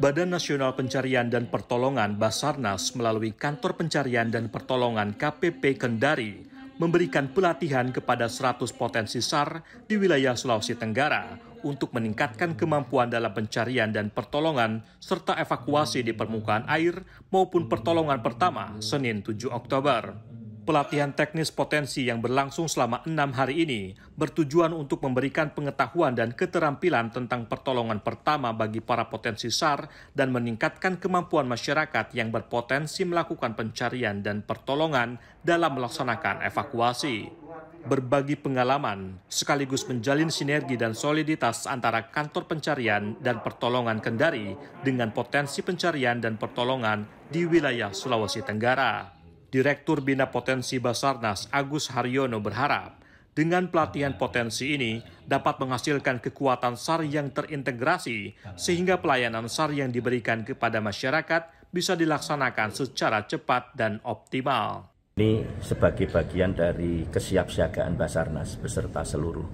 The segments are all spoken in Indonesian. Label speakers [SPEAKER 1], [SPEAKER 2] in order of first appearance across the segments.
[SPEAKER 1] Badan Nasional Pencarian dan Pertolongan Basarnas melalui Kantor Pencarian dan Pertolongan KPP Kendari memberikan pelatihan kepada 100 potensi SAR di wilayah Sulawesi Tenggara untuk meningkatkan kemampuan dalam pencarian dan pertolongan serta evakuasi di permukaan air maupun pertolongan pertama Senin 7 Oktober. Pelatihan teknis potensi yang berlangsung selama enam hari ini bertujuan untuk memberikan pengetahuan dan keterampilan tentang pertolongan pertama bagi para potensi SAR dan meningkatkan kemampuan masyarakat yang berpotensi melakukan pencarian dan pertolongan dalam melaksanakan evakuasi. Berbagi pengalaman sekaligus menjalin sinergi dan soliditas antara kantor pencarian dan pertolongan Kendari dengan potensi pencarian dan pertolongan di wilayah Sulawesi Tenggara. Direktur Bina Potensi Basarnas Agus Haryono berharap dengan pelatihan potensi ini dapat menghasilkan kekuatan SAR yang terintegrasi sehingga pelayanan SAR yang diberikan kepada masyarakat bisa dilaksanakan secara cepat dan optimal.
[SPEAKER 2] Ini sebagai bagian dari kesiapsiagaan Basarnas beserta seluruh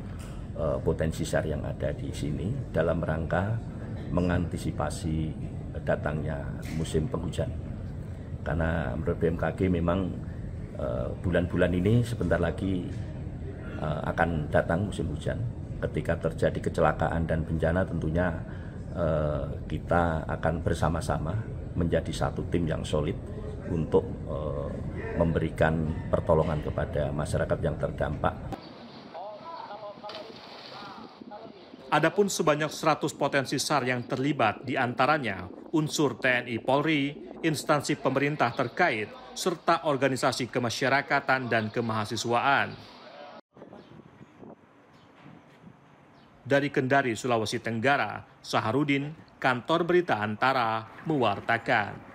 [SPEAKER 2] uh, potensi SAR yang ada di sini dalam rangka mengantisipasi datangnya musim penghujan karena menurut BMKG memang eh, bulan-bulan ini sebentar lagi eh, akan datang musim hujan. Ketika terjadi kecelakaan dan bencana tentunya eh, kita akan bersama-sama menjadi satu tim yang solid untuk memberikan pertolongan kepada masyarakat yang terdampak.
[SPEAKER 1] Adapun sebanyak 100 potensi SAR yang terlibat diantaranya unsur TNI Polri, instansi pemerintah terkait, serta organisasi kemasyarakatan dan kemahasiswaan. Dari Kendari, Sulawesi Tenggara, Saharudin, Kantor Berita Antara, mewartakan.